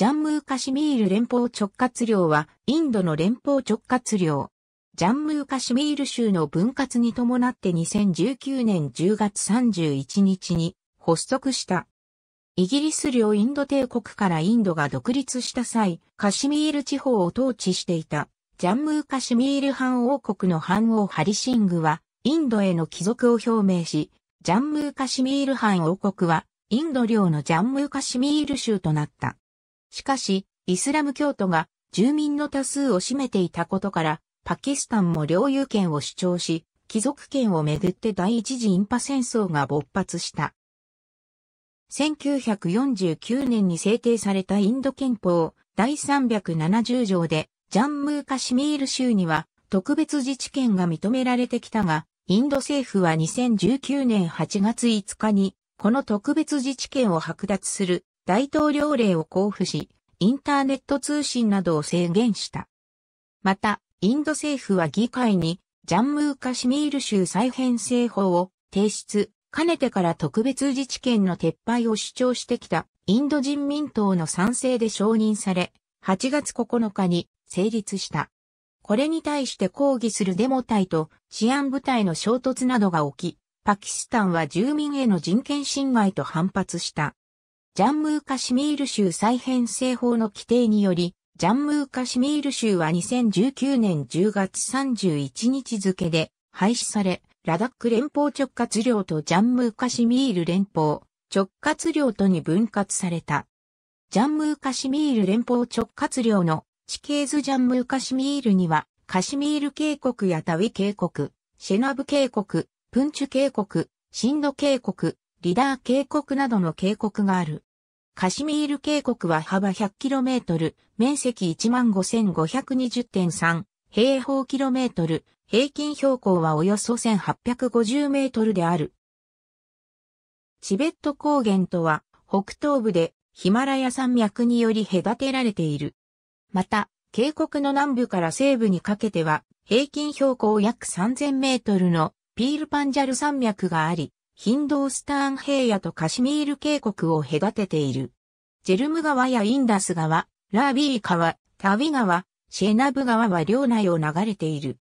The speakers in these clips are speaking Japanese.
ジャンムーカシミール連邦直轄領は、インドの連邦直轄領。ジャンムーカシミール州の分割に伴って2019年10月31日に発足した。イギリス領インド帝国からインドが独立した際、カシミール地方を統治していた、ジャンムーカシミール藩王国の藩王ハリシングは、インドへの帰属を表明し、ジャンムーカシミール藩王国は、インド領のジャンムーカシミール州となった。しかし、イスラム教徒が住民の多数を占めていたことから、パキスタンも領有権を主張し、貴族権をめぐって第一次インパ戦争が勃発した。1949年に制定されたインド憲法第370条で、ジャンムーカシミール州には特別自治権が認められてきたが、インド政府は2019年8月5日に、この特別自治権を剥奪する大統領令を交付し、インターネット通信などを制限した。また、インド政府は議会に、ジャンムーカシミール州再編成法を提出、かねてから特別自治権の撤廃を主張してきたインド人民党の賛成で承認され、8月9日に成立した。これに対して抗議するデモ隊と治安部隊の衝突などが起き、パキスタンは住民への人権侵害と反発した。ジャンムーカシミール州再編成法の規定により、ジャンムーカシミール州は2019年10月31日付で廃止され、ラダック連邦直轄領とジャンムーカシミール連邦直轄領とに分割された。ジャンムーカシミール連邦直轄領の地形図ジャンムーカシミールには、カシミール渓谷やタウィ渓谷、シェナブ渓谷、プンチュ渓谷、シンド渓谷、リダー渓谷などの渓谷がある。カシミール渓谷は幅 100km、面積15,520.3平方キロメートル、平均標高はおよそ1850メートルである。チベット高原とは北東部でヒマラヤ山脈により隔てられている。また、渓谷の南部から西部にかけては平均標高約3000メートルのピールパンジャル山脈があり、ヒンドースターン平野とカシミール渓谷を隔てている。ジェルム川やインダス川、ラービー川、タウィ川、シェナブ川は領内を流れている。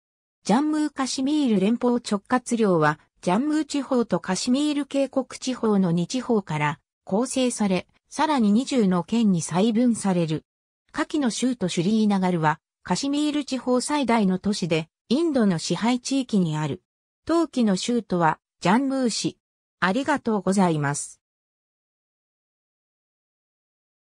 ジャンムーカシミール連邦直轄領は、ジャンムー地方とカシミール渓谷地方の2地方から構成され、さらに20の県に細分される。下記の州都シュリーナガルは、カシミール地方最大の都市で、インドの支配地域にある。冬季の州都は、ジャンムー市、ありがとうございます。